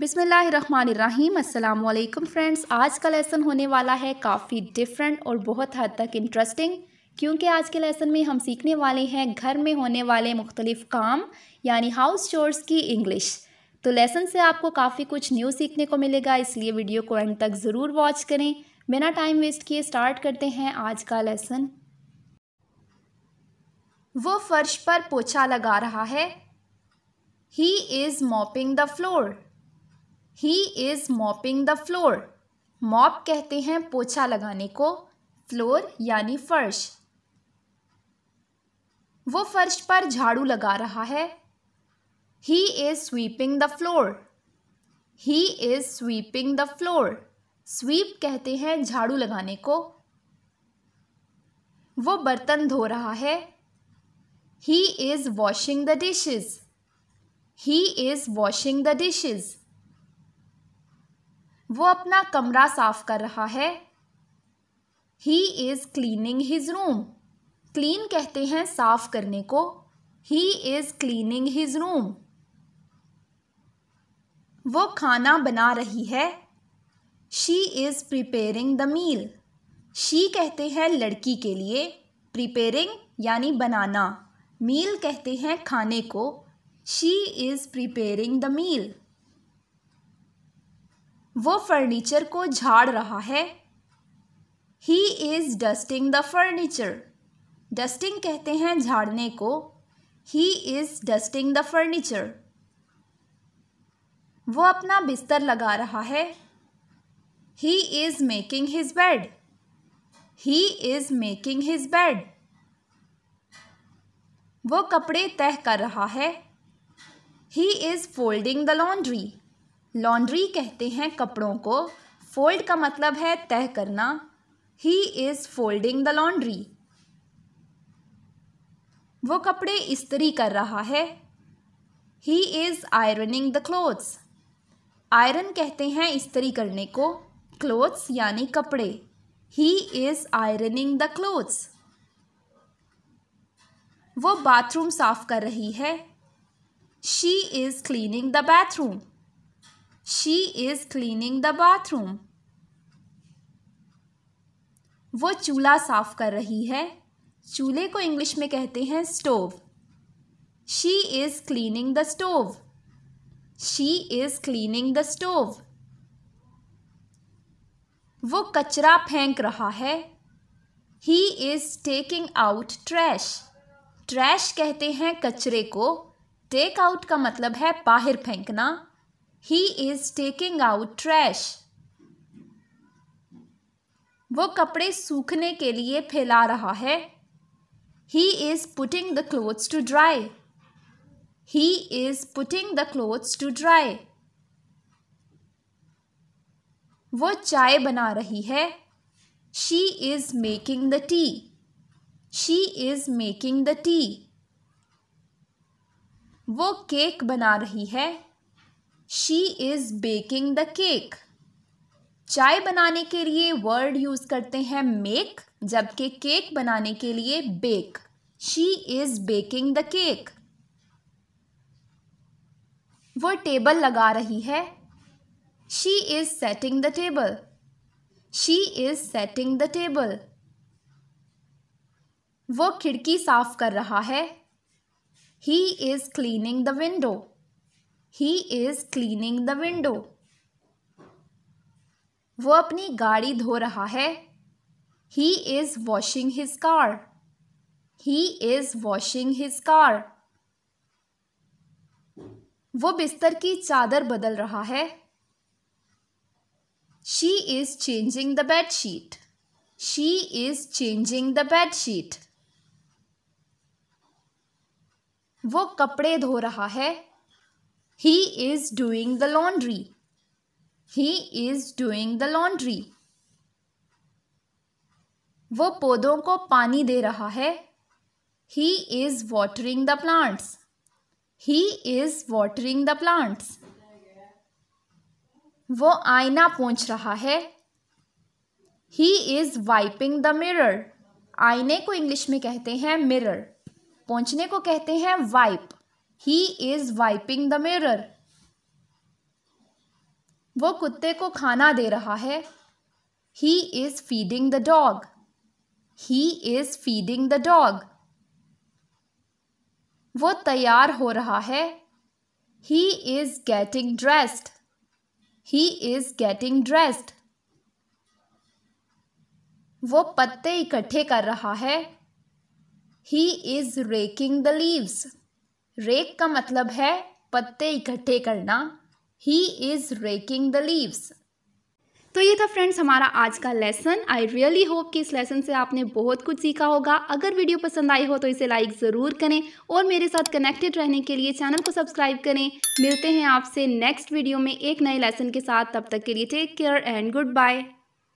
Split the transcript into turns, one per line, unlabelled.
बिसमीम अल्लाम फ्रेंड्स आज का लेसन होने वाला है काफ़ी डिफरेंट और बहुत हद तक इंटरेस्टिंग क्योंकि आज के लेसन में हम सीखने वाले हैं घर में होने वाले मुख्तलिफ़ काम यानी हाउस चोर्स की इंग्लिश तो लेसन से आपको काफ़ी कुछ न्यू सीखने को मिलेगा इसलिए वीडियो को एंड तक ज़रूर वॉच करें बिना टाइम वेस्ट किए स्टार्ट करते हैं आज का लेसन वो फर्श पर पोछा लगा रहा है he is mopping the floor he is mopping the floor mop कहते हैं पोछा लगाने को फ्लोर यानी फर्श वो फर्श पर झाड़ू लगा रहा है he is sweeping the floor he is sweeping the floor sweep कहते हैं झाड़ू लगाने को वो बर्तन धो रहा है he is washing the dishes he is washing the dishes वो अपना कमरा साफ कर रहा है he is cleaning his room clean कहते हैं साफ करने को he is cleaning his room वो खाना बना रही है she is preparing the meal she कहते हैं लड़की के लिए प्रिपेयरिंग यानी बनाना मील कहते हैं खाने को she is preparing the meal वो फर्नीचर को झाड़ रहा है he is dusting the furniture dusting कहते हैं झाड़ने को he is dusting the furniture वो अपना बिस्तर लगा रहा है he is making his bed he is making his bed वो कपड़े तय कर रहा है he is folding the laundry laundry कहते हैं कपड़ों को फोल्ड का मतलब है तय करना he is folding the laundry वो कपड़े इस्त्री कर रहा है he is ironing the clothes iron कहते हैं इस्त्री करने को क्लोथ्स यानी कपड़े he is ironing the clothes वो बाथरूम साफ कर रही है she is cleaning the bathroom she is cleaning the bathroom वो चूल्हा साफ कर रही है चूल्हे को इंग्लिश में कहते हैं stove she is cleaning the stove she is cleaning the stove वो कचरा फेंक रहा है he is taking out trash trash कहते हैं कचरे को टेक आउट का मतलब है बाहर फेंकना he is taking out trash वो कपड़े सूखने के लिए फैला रहा है he is putting the clothes to dry he is putting the clothes to dry वो चाय बना रही है she is making the tea she is making the tea वो केक बना रही है she is baking the cake चाय बनाने के लिए वर्ड यूज़ करते हैं मेक जबकि केक बनाने के लिए bake she is baking the cake वो टेबल लगा रही है she is setting the table she is setting the table वो खिड़की साफ कर रहा है he is cleaning the window he is cleaning the window वो अपनी गाड़ी धो रहा है he is washing his car he is washing his car वो बिस्तर की चादर बदल रहा है she is changing the bed sheet she is changing the bed sheet वो कपड़े धो रहा है He is doing the laundry. He is doing the laundry. वो पौधों को पानी दे रहा है he is watering the plants he is watering the plants वो आईना पहुँच रहा है he is wiping the mirror आईने को इंग्लिश में कहते हैं मिरर पहुँचने को कहते हैं wipe he is wiping the mirror वो कुत्ते को खाना दे रहा है he is feeding the dog he is feeding the dog वो तैयार हो रहा है he is getting dressed he is getting dressed वो पत्ते इकट्ठे कर रहा है he is raking the leaves rake का मतलब है पत्ते इकट्ठे करना he is raking the leaves तो ये था फ्रेंड्स हमारा आज का लेसन आई रियली होप कि इस लेसन से आपने बहुत कुछ सीखा होगा अगर वीडियो पसंद आई हो तो इसे लाइक ज़रूर करें और मेरे साथ कनेक्टेड रहने के लिए चैनल को सब्सक्राइब करें मिलते हैं आपसे नेक्स्ट वीडियो में एक नए लेसन के साथ तब तक के लिए take care and good bye